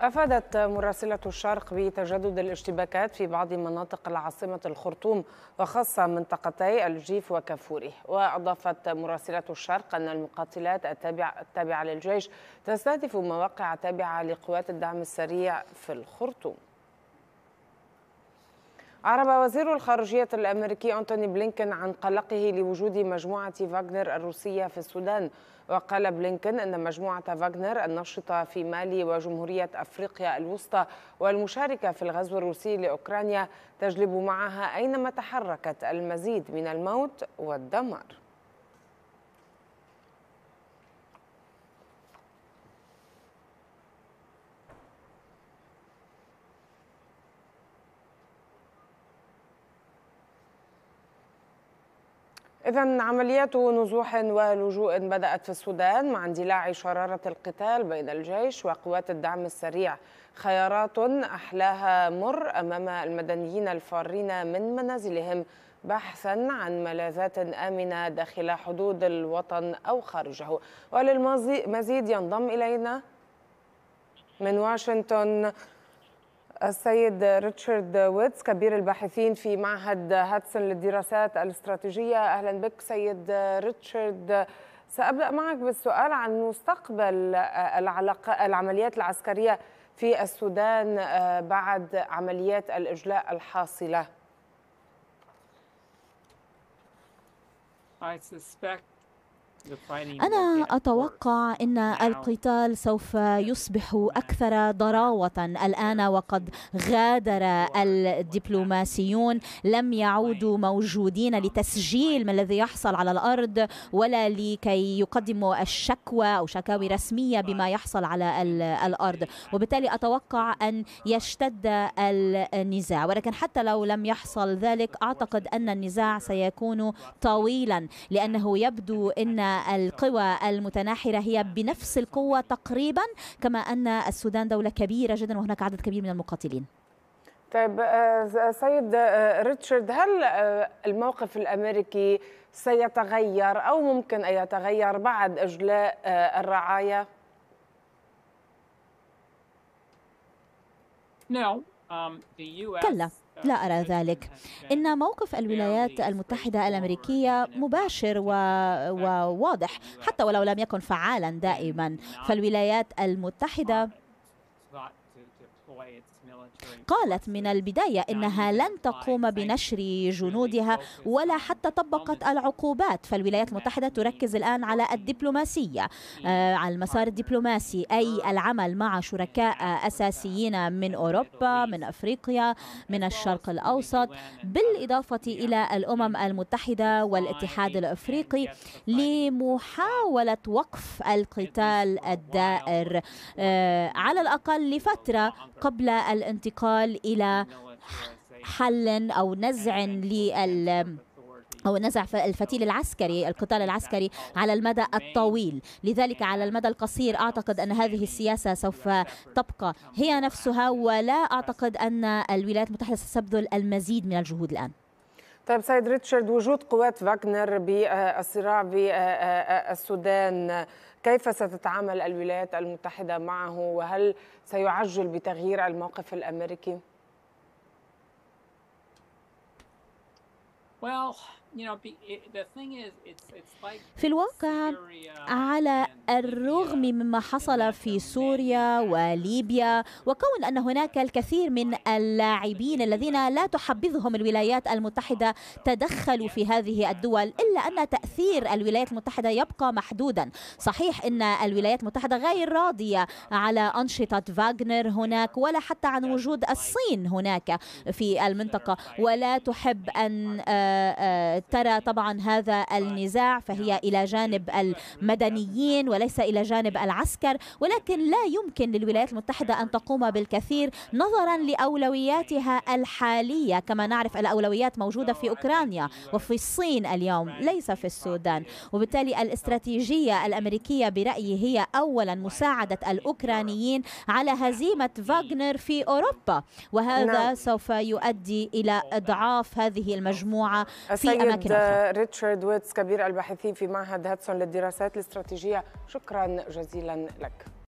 أفادت مراسلة الشرق بتجدد الاشتباكات في بعض مناطق العاصمة الخرطوم وخاصة منطقتي الجيف وكفوري وأضافت مراسلة الشرق أن المقاتلات التابعة للجيش تستهدف مواقع تابعة لقوات الدعم السريع في الخرطوم أعرب وزير الخارجية الأمريكي أنتوني بلينكن عن قلقه لوجود مجموعة فاغنر الروسية في السودان وقال بلينكن أن مجموعة فاغنر النشطة في مالي وجمهورية أفريقيا الوسطى والمشاركة في الغزو الروسي لأوكرانيا تجلب معها أينما تحركت المزيد من الموت والدمار إذا عمليات نزوح ولجوء بدأت في السودان مع اندلاع شرارة القتال بين الجيش وقوات الدعم السريع خيارات أحلاها مر أمام المدنيين الفارين من منازلهم بحثا عن ملاذات آمنة داخل حدود الوطن أو خارجه وللمزيد ينضم إلينا من واشنطن السيد ريتشارد ويتس كبير الباحثين في معهد هاتسون للدراسات الاستراتيجية أهلا بك سيد ريتشارد سأبدأ معك بالسؤال عن مستقبل العلاقة العمليات العسكرية في السودان آه، بعد عمليات الإجلاء الحاصلة I suspect أنا أتوقع أن القتال سوف يصبح أكثر ضراوة الآن وقد غادر الدبلوماسيون لم يعودوا موجودين لتسجيل ما الذي يحصل على الأرض ولا لكي يقدموا الشكوى أو شكاوي رسمية بما يحصل على الأرض وبالتالي أتوقع أن يشتد النزاع ولكن حتى لو لم يحصل ذلك أعتقد أن النزاع سيكون طويلا لأنه يبدو أن القوى المتناحرة هي بنفس القوة تقريبا كما أن السودان دولة كبيرة جدا وهناك عدد كبير من المقاتلين طيب آه، سيد آه، ريتشارد هل آه، الموقف الامريكي سيتغير او ممكن ان يتغير بعد اجلاء الرعايا؟ um, كلا لا أرى ذلك إن موقف الولايات المتحدة الأمريكية مباشر وواضح حتى ولو لم يكن فعالا دائما فالولايات المتحدة قالت من البداية إنها لن تقوم بنشر جنودها ولا حتى طبقت العقوبات فالولايات المتحدة تركز الآن على الدبلوماسية آه، على المسار الدبلوماسي أي العمل مع شركاء أساسيين من أوروبا من أفريقيا من الشرق الأوسط بالإضافة إلى الأمم المتحدة والاتحاد الأفريقي لمحاولة وقف القتال الدائر آه، على الأقل لفترة قبل الانتقال الانتقال إلى حل أو نزع لل أو نزع الفتيل العسكري القتال العسكري على المدى الطويل لذلك على المدى القصير أعتقد أن هذه السياسة سوف تبقى هي نفسها ولا أعتقد أن الولايات المتحدة ستبذل المزيد من الجهود الآن طيب سيد ريتشارد وجود قوات فاغنر بالصراع بالسودان كيف ستتعامل الولايات المتحدة معه وهل سيعجل بتغيير الموقف الأمريكي؟ Well, في الواقع على الرغم مما حصل في سوريا وليبيا وكون ان هناك الكثير من اللاعبين الذين لا تحبذهم الولايات المتحده تدخلوا في هذه الدول الا ان تاثير الولايات المتحده يبقى محدودا صحيح ان الولايات المتحده غير راضيه على انشطه فاغنر هناك ولا حتى عن وجود الصين هناك في المنطقه ولا تحب ان آه، آه، ترى طبعا هذا النزاع فهي إلى جانب المدنيين وليس إلى جانب العسكر ولكن لا يمكن للولايات المتحدة أن تقوم بالكثير نظرا لأولوياتها الحالية كما نعرف الأولويات موجودة في أوكرانيا وفي الصين اليوم ليس في السودان وبالتالي الاستراتيجية الأمريكية برأيي هي أولا مساعدة الأوكرانيين على هزيمة فاغنر في أوروبا وهذا نعم. سوف يؤدي إلى إضعاف هذه المجموعة في الأماكن آه، آه، ريتشارد ويتس كبير الباحثين في معهد هاتسون للدراسات الاستراتيجية شكرا جزيلا لك